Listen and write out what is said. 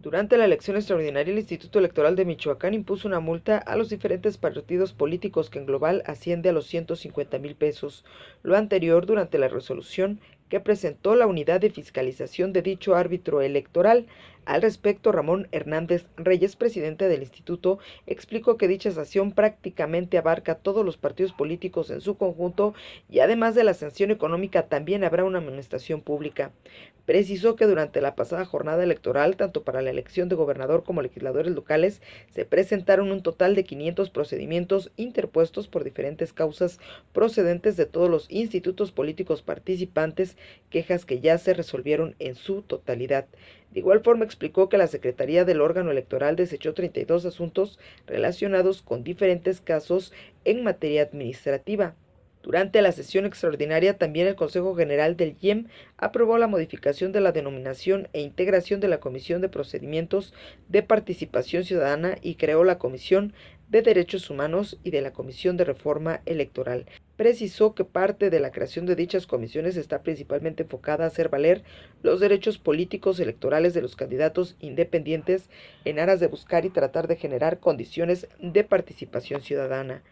Durante la elección extraordinaria, el Instituto Electoral de Michoacán impuso una multa a los diferentes partidos políticos que en global asciende a los 150 mil pesos. Lo anterior durante la resolución que presentó la unidad de fiscalización de dicho árbitro electoral. Al respecto, Ramón Hernández Reyes, presidente del instituto, explicó que dicha sanción prácticamente abarca todos los partidos políticos en su conjunto y además de la sanción económica también habrá una administración pública. Precisó que durante la pasada jornada electoral, tanto para la elección de gobernador como legisladores locales, se presentaron un total de 500 procedimientos interpuestos por diferentes causas procedentes de todos los institutos políticos participantes quejas que ya se resolvieron en su totalidad. De igual forma explicó que la Secretaría del órgano electoral desechó 32 asuntos relacionados con diferentes casos en materia administrativa. Durante la sesión extraordinaria, también el Consejo General del IEM aprobó la modificación de la denominación e integración de la Comisión de Procedimientos de Participación Ciudadana y creó la Comisión de Derechos Humanos y de la Comisión de Reforma Electoral. Precisó que parte de la creación de dichas comisiones está principalmente enfocada a hacer valer los derechos políticos electorales de los candidatos independientes en aras de buscar y tratar de generar condiciones de participación ciudadana.